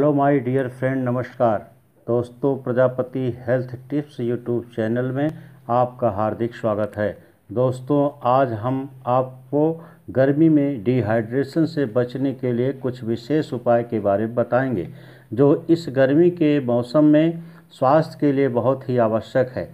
hello my dear friend नमस्कार दोस्तों Prajapati health tips YouTube channel में आपका हार्दिक स्वागत है दोस्तों आज हम आपको गर्मी में डिहाइड्रेशन से बचने के लिए कुछ विशेष उपाय के बारे में बताएंगे जो इस गर्मी के मौसम में स्वास्थ्य के लिए बहुत ही आवश्यक है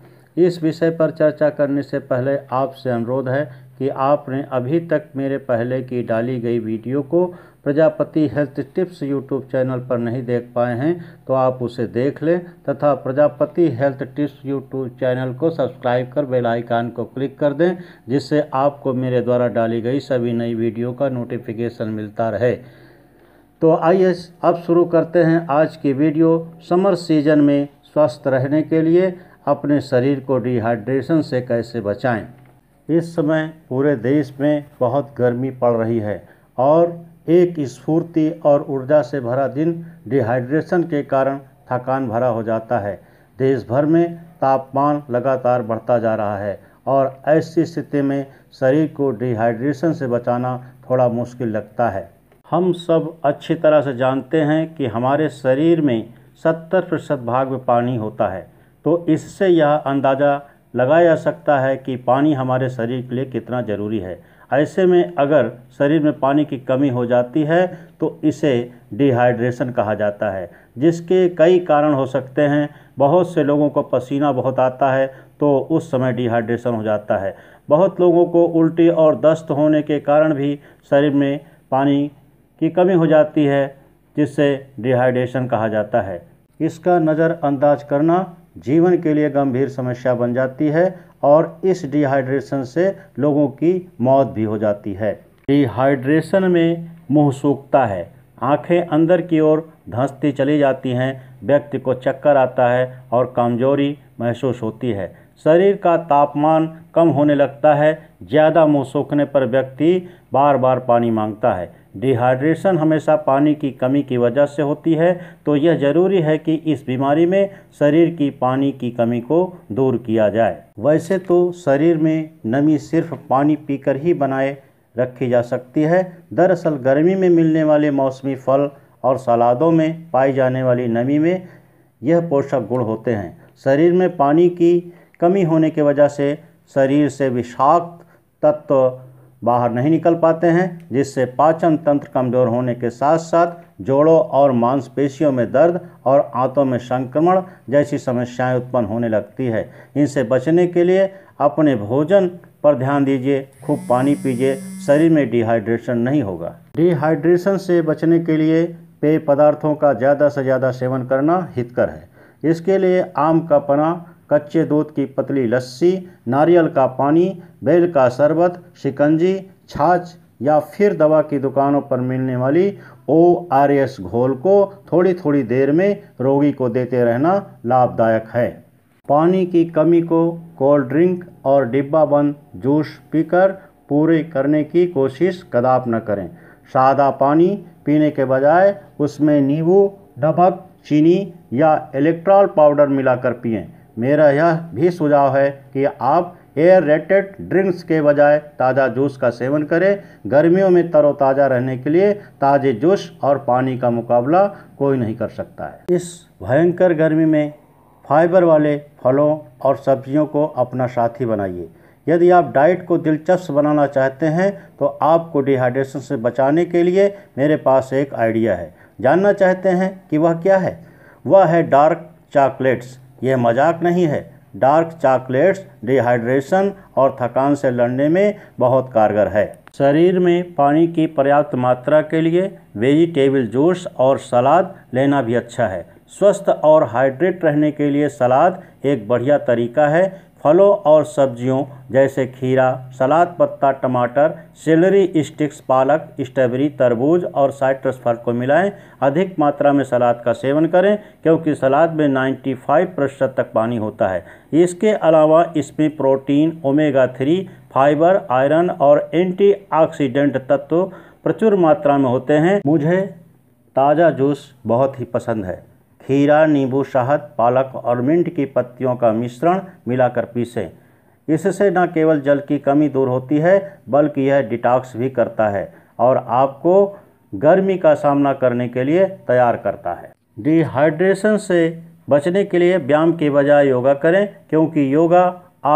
इस विषय पर चर्चा करने से पहले आपसे अनुरोध है कि आपने अभी तक मेरे पहले की डाली गई वीडियो को Prajapati health tips YouTube channel पर नहीं देख पाए हैं तो आप उसे देख लें तथा Prajapati health tips YouTube channel को सब्सक्राइब कर बेल आइकन को क्लिक कर दें जिससे आपको मेरे द्वारा डाली गई सभी नई वीडियो का नोटिफिकेशन मिलता रहे तो आइए अब शुरू करते हैं आज की वीडियो समर सीजन में स्वस्थ रहने के लिए अपने शरीर को डिहाइड्रेशन से कैसे बचाएँ इस समय पूरे देश में बहुत गर्मी पड़ रही है और एक स्फूर्ति और ऊर्जा से भरा दिन डिहाइड्रेशन के कारण थकान भरा हो जाता है देश भर में तापमान लगातार बढ़ता जा रहा है और ऐसी स्थिति में शरीर को डिहाइड्रेशन से बचाना थोड़ा मुश्किल लगता है हम सब अच्छी तरह से जानते हैं कि हमारे शरीर में 70 प्रतिशत भाग में पानी होता है तो इससे यह अंदाज़ा लगाया जा सकता है कि पानी हमारे शरीर के लिए कितना ज़रूरी है ऐसे में अगर शरीर में पानी की कमी हो जाती है तो इसे डिहाइड्रेशन कहा जाता है जिसके कई कारण हो सकते हैं बहुत से लोगों को पसीना बहुत आता है तो उस समय डिहाइड्रेशन हो जाता है बहुत लोगों को उल्टी और दस्त होने के कारण भी शरीर में पानी की कमी हो जाती है जिससे डिहाइड्रेशन कहा जाता है इसका नज़रअंदाज करना जीवन के लिए गंभीर समस्या बन जाती है और इस डिहाइड्रेशन से लोगों की मौत भी हो जाती है डिहाइड्रेशन में मुंह सूखता है आंखें अंदर की ओर धंसती चली जाती हैं व्यक्ति को चक्कर आता है और कमजोरी महसूस होती है शरीर का तापमान कम होने लगता है ज़्यादा मुँह सूखने पर व्यक्ति बार बार पानी मांगता है डिहाइड्रेशन हमेशा पानी की कमी की वजह से होती है तो यह जरूरी है कि इस बीमारी में शरीर की पानी की कमी को दूर किया जाए वैसे तो शरीर में नमी सिर्फ पानी पीकर ही बनाए रखी जा सकती है दरअसल गर्मी में मिलने वाले मौसमी फल और सलादों में पाई जाने वाली नमी में यह पोषक गुण होते हैं शरीर में पानी की कमी होने की वजह से शरीर से विषाक्त तत्व बाहर नहीं निकल पाते हैं जिससे पाचन तंत्र कमज़ोर होने के साथ साथ जोड़ों और मांसपेशियों में दर्द और आंतों में संक्रमण जैसी समस्याएं उत्पन्न होने लगती है इनसे बचने के लिए अपने भोजन पर ध्यान दीजिए खूब पानी पीजिए शरीर में डिहाइड्रेशन नहीं होगा डिहाइड्रेशन से बचने के लिए पेय पदार्थों का ज़्यादा से ज़्यादा सेवन करना हितकर है इसके लिए आम का पना कच्चे दूध की पतली लस्सी नारियल का पानी बेल का शरबत शिकंजी छाछ या फिर दवा की दुकानों पर मिलने वाली ओ आर एस घोल को थोड़ी थोड़ी देर में रोगी को देते रहना लाभदायक है पानी की कमी को कोल्ड ड्रिंक और डिब्बा बंद जूस पीकर पूरी करने की कोशिश कदाप न करें सादा पानी पीने के बजाय उसमें नींबू डबक चीनी या इलेक्ट्रॉल पाउडर मिलाकर पिएं मेरा यह भी सुझाव है कि आप एयर रेटेड ड्रिंक्स के बजाय ताज़ा जूस का सेवन करें गर्मियों में तरोताज़ा रहने के लिए ताज़े जूस और पानी का मुकाबला कोई नहीं कर सकता है इस भयंकर गर्मी में फाइबर वाले फलों और सब्जियों को अपना साथी बनाइए यदि आप डाइट को दिलचस्प बनाना चाहते हैं तो आपको डिहाइड्रेशन से बचाने के लिए मेरे पास एक आइडिया है जानना चाहते हैं कि वह क्या है वह है डार्क चॉकलेट्स यह मजाक नहीं है डार्क चॉकलेट्स डिहाइड्रेशन और थकान से लड़ने में बहुत कारगर है शरीर में पानी की पर्याप्त मात्रा के लिए वेजिटेबल जूस और सलाद लेना भी अच्छा है स्वस्थ और हाइड्रेट रहने के लिए सलाद एक बढ़िया तरीका है फलों और सब्जियों जैसे खीरा सलाद पत्ता टमाटर सेलरी स्टिक्स पालक स्ट्रॉबेरी तरबूज और साइट्रस फल को मिलाएं अधिक मात्रा में सलाद का सेवन करें क्योंकि सलाद में 95 प्रतिशत तक पानी होता है इसके अलावा इसमें protein omega three fibre iron और एंटीऑक्सीडेंट तत्व प्रचुर मात्रा में होते हैं मुझे ताज़ा जूस बहुत ही पसंद है खीरा नींबू शहद पालक और मिंट की पत्तियों का मिश्रण मिलाकर पीसें इससे न केवल जल की कमी दूर होती है बल्कि यह डिटॉक्स भी करता है और आपको गर्मी का सामना करने के लिए तैयार करता है डिहाइड्रेशन से बचने के लिए व्यायाम के बजाय योगा करें क्योंकि योगा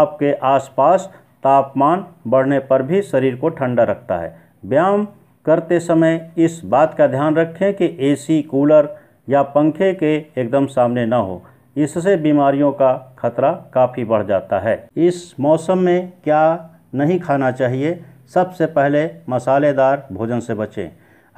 आपके आसपास तापमान बढ़ने पर भी शरीर को ठंडा रखता है व्यायाम करते समय इस बात का ध्यान रखें कि एसी कूलर या पंखे के एकदम सामने ना हो इससे बीमारियों का खतरा काफ़ी बढ़ जाता है इस मौसम में क्या नहीं खाना चाहिए सबसे पहले मसालेदार भोजन से बचें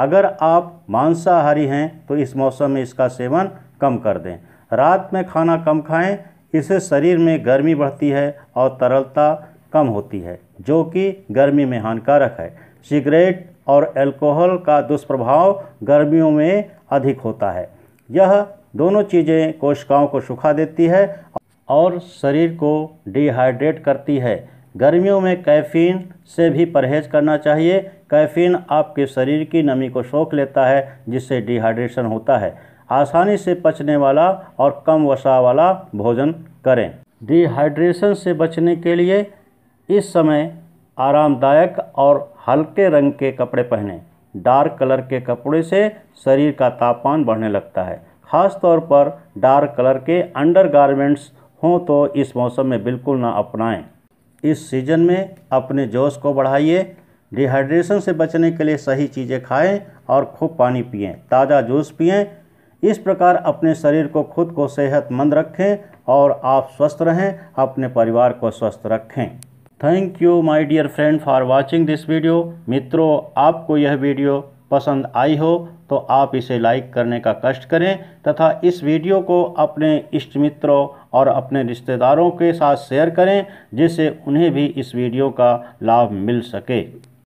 अगर आप मांसाहारी हैं तो इस मौसम में इसका सेवन कम कर दें रात में खाना कम खाएं इससे शरीर में गर्मी बढ़ती है और तरलता कम होती है जो कि गर्मी में हानिकारक है सिगरेट और अल्कोहल का दुष्प्रभाव गर्मियों में अधिक होता है यह दोनों चीज़ें कोशिकाओं को सुखा देती है और शरीर को डिहाइड्रेट करती है गर्मियों में कैफीन से भी परहेज करना चाहिए कैफीन आपके शरीर की नमी को सोख लेता है जिससे डिहाइड्रेशन होता है आसानी से पचने वाला और कम वसा वाला भोजन करें डिहाइड्रेशन से बचने के लिए इस समय आरामदायक और हल्के रंग के कपड़े पहनें डार्क कलर के कपड़े से शरीर का तापमान बढ़ने लगता है ख़ास तौर पर डार्क कलर के अंडर हों तो इस मौसम में बिल्कुल ना अपनाएं इस सीज़न में अपने जोश को बढ़ाइए डिहाइड्रेशन से बचने के लिए सही चीज़ें खाएं और खूब पानी पिएं ताज़ा जूस पिएं इस प्रकार अपने शरीर को खुद को सेहतमंद रखें और आप स्वस्थ रहें अपने परिवार को स्वस्थ रखें thank you my dear friend for watching this video मित्रों आपको यह वीडियो पसंद आई हो तो आप इसे लाइक करने का कष्ट करें तथा इस वीडियो को अपने इष्ट मित्रों और अपने रिश्तेदारों के साथ शेयर करें जिससे उन्हें भी इस वीडियो का लाभ मिल सके